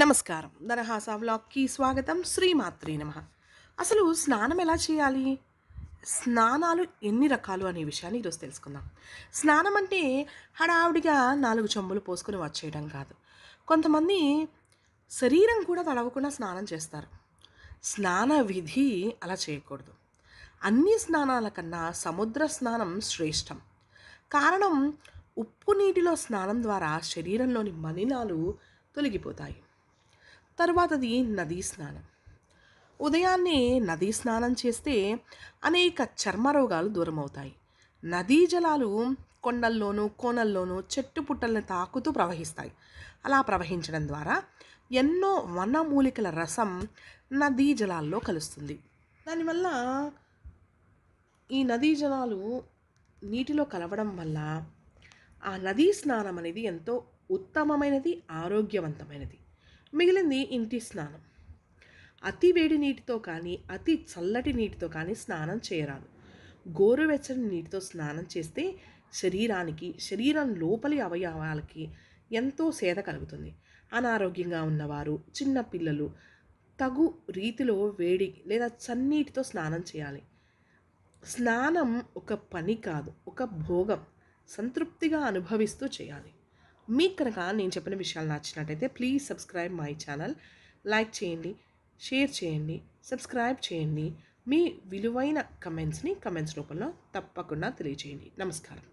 నమస్కారం ధనహాస వ్లాగ్కి స్వాగతం శ్రీమాత్రి నమ అసలు స్నానం ఎలా చేయాలి స్నానాలు ఎన్ని రకాలు అనే విషయాన్ని ఈరోజు తెలుసుకుందాం స్నానం అంటే హడావుడిగా నాలుగు చెంబులు పోసుకొని వచ్చేయడం కాదు కొంతమంది శరీరం కూడా తడవకుండా స్నానం చేస్తారు స్నాన విధి అలా చేయకూడదు అన్ని స్నానాల కన్నా సముద్ర స్నానం శ్రేష్టం కారణం ఉప్పు నీటిలో స్నానం ద్వారా శరీరంలోని మలినాలు తొలగిపోతాయి తర్వాతది నదీ స్నానం ఉదయాన్నే నదీ స్నానం చేస్తే అనేక చర్మ దూరం దూరమవుతాయి నదీ జలాలు కొండల్లోనూ కోనల్లోనూ చెట్టు పుట్టలను తాకుతూ ప్రవహిస్తాయి అలా ప్రవహించడం ద్వారా ఎన్నో వనమూలికల రసం నదీ జలాల్లో కలుస్తుంది దానివల్ల ఈ నదీ జలాలు నీటిలో కలవడం వల్ల ఆ నదీ స్నానం అనేది ఎంతో ఉత్తమమైనది ఆరోగ్యవంతమైనది మిగిలింది ఇంటి స్నానం అతి వేడి నీటితో కానీ అతి చల్లటి నీటితో కానీ స్నానం చేయరాదు గోరువెచ్చని నీటితో స్నానం చేస్తే శరీరానికి శరీరం లోపలి అవయవాలకి ఎంతో సేద కలుగుతుంది అనారోగ్యంగా ఉన్నవారు చిన్నపిల్లలు తగు రీతిలో వేడి లేదా చన్నీటితో స్నానం చేయాలి స్నానం ఒక పని కాదు ఒక భోగం సంతృప్తిగా అనుభవిస్తూ చేయాలి మీకు కనుక నేను చెప్పిన విషయాలు నచ్చినట్టయితే please subscribe my channel like చేయండి షేర్ చేయండి సబ్స్క్రైబ్ చేయండి మీ విలువైన కమెంట్స్ని కమెంట్స్ రూపంలో తప్పకుండా తెలియజేయండి నమస్కారం